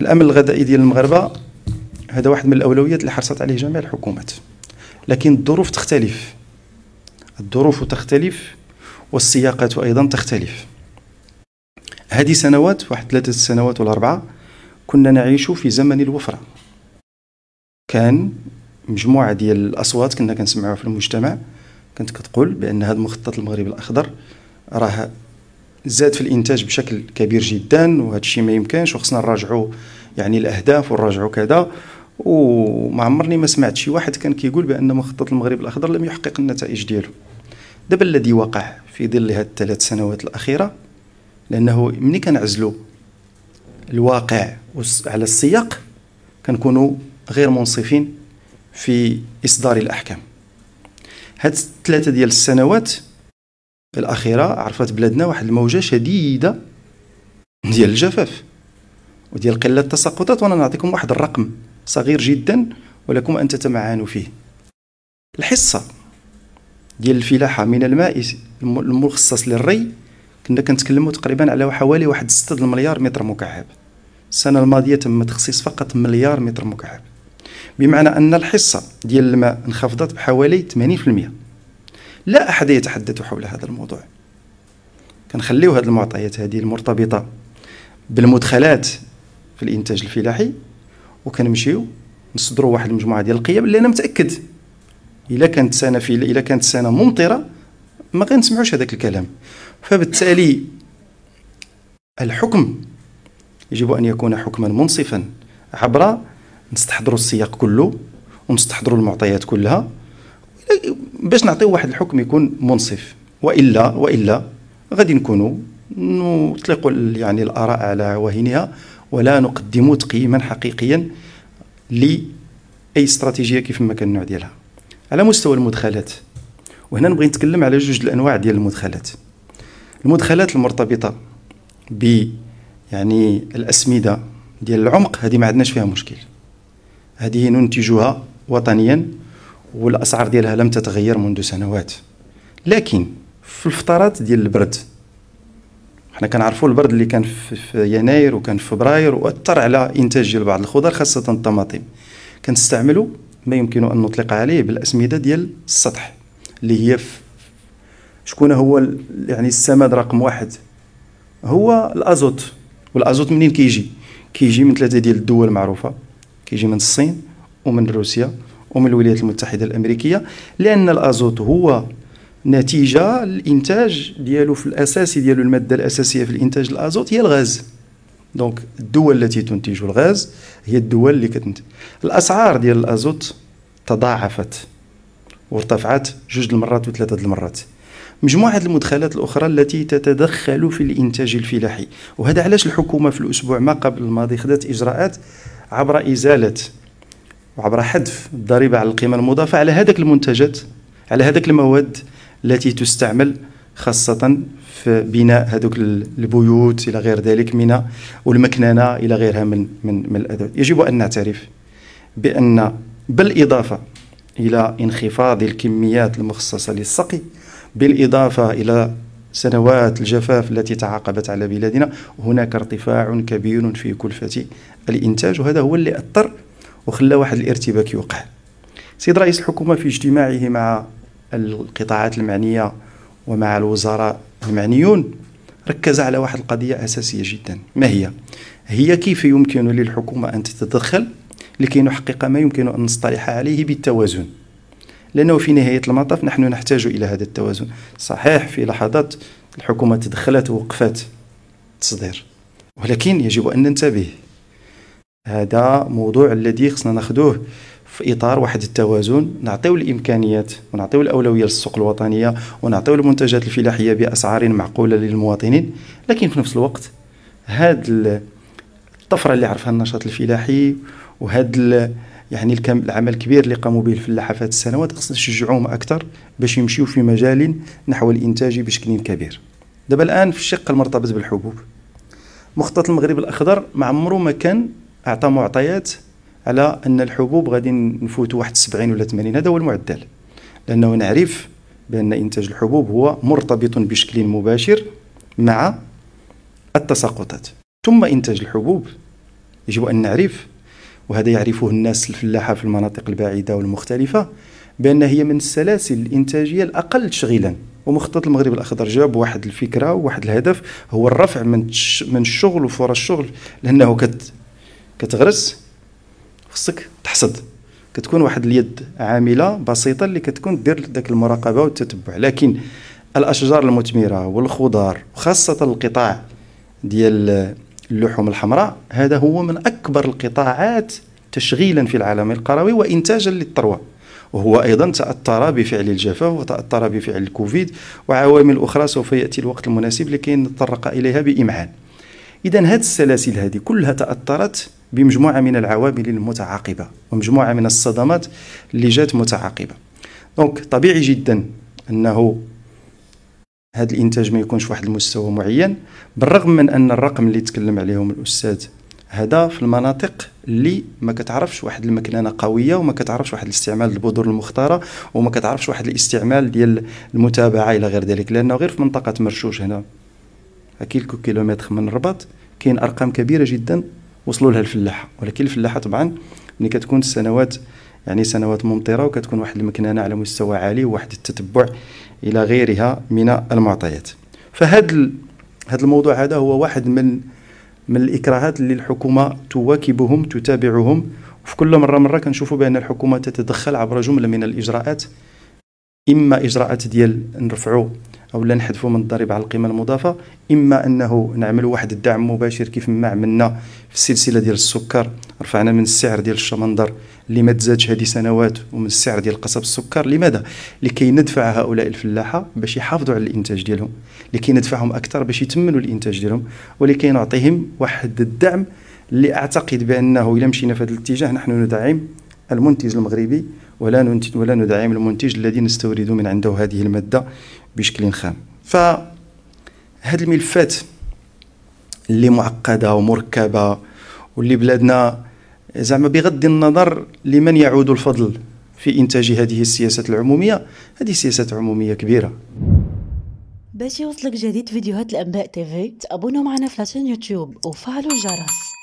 الامن الغذائي ديال المغاربه هذا واحد من الاولويات اللي حرصت عليه جميع الحكومات لكن الظروف تختلف الظروف تختلف والسياقات ايضا تختلف هذه سنوات واحد ثلاثة سنوات ولا أربعة كنا نعيش في زمن الوفرة كان مجموعة ديال الأصوات كنا كنسمعوها في المجتمع كانت كتقول بأن هذا المخطط المغربي الأخضر راه زاد في الانتاج بشكل كبير جدا وهذا الشيء ما يمكنش وخصنا نراجعوا يعني الاهداف ونراجعوا كذا وما عمرني ما سمعت شي واحد كان كيقول بان مخطط المغرب الاخضر لم يحقق النتائج ديالو دابا الذي وقع في ظل هذه الثلاث سنوات الاخيره لانه ملي كنعزلوا الواقع على السياق كنكونوا غير منصفين في اصدار الاحكام هاد الثلاثه ديال السنوات الأخيرة عرفت بلادنا واحد الموجة شديدة ديال الجفاف وديال قلة التساقطات وأنا نعطيكم واحد الرقم صغير جدا ولكم أن تتمعنوا فيه الحصة ديال الفلاحة من الماء المخصص للري كنا كنتكلموا تقريبا على حوالي واحد 6 مليار متر مكعب السنة الماضية تم تخصيص فقط مليار متر مكعب بمعنى أن الحصة ديال الماء انخفضت بحوالي 80% لا أحد يتحدث حول هذا الموضوع كنخليو هذه المعطيات هذه المرتبطة بالمدخلات في الإنتاج الفلاحي وكنمشيو نصدروا واحد المجموعة ديال القيم اللي أنا متأكد إلا كانت سنة في إلا كانت سنة ممطرة ما غنسمعوش هذاك الكلام فبالتالي الحكم يجب أن يكون حكما منصفا عبر نستحضروا السياق كله ونستحضروا المعطيات كلها باش نعطيو واحد الحكم يكون منصف والا والا غادي نكونوا نطلقوا يعني الاراء على عواهنها ولا نقدم تقييما حقيقيا لاي استراتيجيه كيف ما كان النوع ديالها على مستوى المدخلات وهنا نبغي نتكلم على جوج الانواع ديال المدخلات المدخلات المرتبطه ب يعني الاسمده ديال العمق هذه ما عندناش فيها مشكل هذه ننتجها وطنيا والاسعار ديالها لم تتغير منذ سنوات لكن في الفترات ديال البرد حنا كنعرفوا البرد اللي كان في يناير وكان في فبراير واثر على انتاج ديال بعض الخضر خاصه الطماطم كنستعملوا ما يمكن ان نطلق عليه بالاسمده ديال السطح اللي هي شكون هو يعني السماد رقم واحد هو الازوت والازوت منين كيجي كيجي من ثلاثه ديال الدول معروفه كيجي من الصين ومن روسيا ومن الولايات المتحده الامريكيه لان الازوت هو نتيجه الانتاج ديالو في الاساسي ديالو الماده الاساسيه في الانتاج الازوت هي الغاز دونك الدول التي تنتج الغاز هي الدول اللي كتنتج الاسعار ديال الازوت تضاعفت وارتفعت جوج المرات وثلاثه المرات مجموعه المدخلات الاخرى التي تتدخل في الانتاج الفلاحي وهذا علاش الحكومه في الاسبوع ما قبل الماضي خدات اجراءات عبر ازاله وعبر حذف الضريبة على القيمة المضافة على هذاك المنتجات على هذاك المواد التي تستعمل خاصة في بناء هذوك البيوت إلى غير ذلك من والمكننة إلى غيرها من من, من الأدوات يجب أن نعترف بأن بالإضافة إلى انخفاض الكميات المخصصة للسقي بالإضافة إلى سنوات الجفاف التي تعاقبت على بلادنا هناك ارتفاع كبير في كلفة الإنتاج وهذا هو اللي اضطر وخلى واحد الارتباك يوقع سيد رئيس الحكومه في اجتماعه مع القطاعات المعنيه ومع الوزراء المعنيون ركز على واحد القضيه اساسيه جدا ما هي هي كيف يمكن للحكومه ان تتدخل لكي نحقق ما يمكن ان نصطلح عليه بالتوازن لانه في نهايه المطاف نحن نحتاج الى هذا التوازن صحيح في لحظات الحكومه تدخلت ووقفت تصدير ولكن يجب ان ننتبه هذا موضوع الذي خصنا ناخذوه في اطار واحد التوازن نعطيو الامكانيات ونعطيو الاولويه للسوق الوطنيه ونعطيو المنتجات الفلاحيه باسعار معقوله للمواطنين لكن في نفس الوقت هاد الطفره اللي عرفها النشاط الفلاحي وهاد يعني العمل الكبير اللي قاموا به الفلاحه في هذه السنوات خصنا نشجعوهم اكثر باش يمشيو في مجال نحو الانتاج بشكل كبير دابا الان في الشق المرتبط بالحبوب مخطط المغرب الاخضر ما عمره ما كان اعطى معطيات على ان الحبوب غادي نفوتوا واحد 70 ولا 80 هذا هو المعدل لانه نعرف بان انتاج الحبوب هو مرتبط بشكل مباشر مع التساقطات ثم انتاج الحبوب يجب ان نعرف وهذا يعرفه الناس الفلاحه في المناطق البعيده والمختلفه بان هي من السلاسل الانتاجيه الاقل تشغيلا ومخطط المغرب الاخضر جاب واحد الفكره وواحد الهدف هو الرفع من من الشغل وفرص الشغل لانه كت كتغرس خصك تحصد كتكون واحد اليد عامله بسيطه اللي كتكون دير داك المراقبه والتتبع لكن الاشجار المثمره والخضار وخاصه القطاع ديال اللحوم الحمراء هذا هو من اكبر القطاعات تشغيلا في العالم القروي وانتاجا للثروه وهو ايضا تاثر بفعل الجفاف وتاثر بفعل الكوفيد وعوامل اخرى سوف ياتي الوقت المناسب لكي نتطرق اليها بامعان اذا هذه السلاسل هذه كلها تاثرت بمجموعه من العوامل المتعاقبه ومجموعه من الصدمات اللي جات متعاقبه دونك طبيعي جدا انه هذا الانتاج ما يكونش واحد المستوى معين بالرغم من ان الرقم اللي تكلم عليهم الاستاذ هذا في المناطق اللي ما كتعرفش واحد المكننه قويه وما كتعرفش واحد الاستعمال البذور المختاره وما كتعرفش واحد الاستعمال ديال المتابعه الى غير ذلك لانه غير في منطقه مرشوش هنا كيلكو كيلومتر من الرباط كاين ارقام كبيره جدا وصلوا لها الفلاحه ولكن الفلاحه طبعا ملي كتكون السنوات يعني سنوات ممطره وكتكون واحد المكنانه على مستوى عالي وواحد التتبع الى غيرها من المعطيات فهاد هذا الموضوع هذا هو واحد من من الاكراهات اللي الحكومه تواكبهم تتابعهم وفي كل مره مره كنشوفوا بان الحكومه تتدخل عبر جمله من الاجراءات اما اجراءات ديال نرفعوا او لا نحذفوا من الضريبه على القيمه المضافه اما انه نعملوا واحد الدعم مباشر كيف ما عملنا في السلسله ديال السكر رفعنا من السعر ديال الشمندر اللي ما تزادش هذه سنوات ومن السعر ديال قصب السكر لماذا لكي ندفع هؤلاء الفلاحه باش يحافظوا على الانتاج ديالهم لكي ندفعهم اكثر باش يتمنوا الانتاج ديالهم ولكي نعطيهم واحد الدعم اللي اعتقد بانه الا مشينا في هذا الاتجاه نحن ندعم المنتج المغربي ولا ننتج ولا ندعم المنتج الذي نستورد من عنده هذه الماده بشكل خام ف هاد الملفات اللي معقده ومركبه واللي بلادنا زعما بغض النظر لمن يعود الفضل في انتاج هذه السياسات العموميه هذه سياسات عموميه كبيره باش يوصلك جديد فيديوهات الانباء تيفي تابونا معنا في لاشين يوتيوب وفعلوا الجرس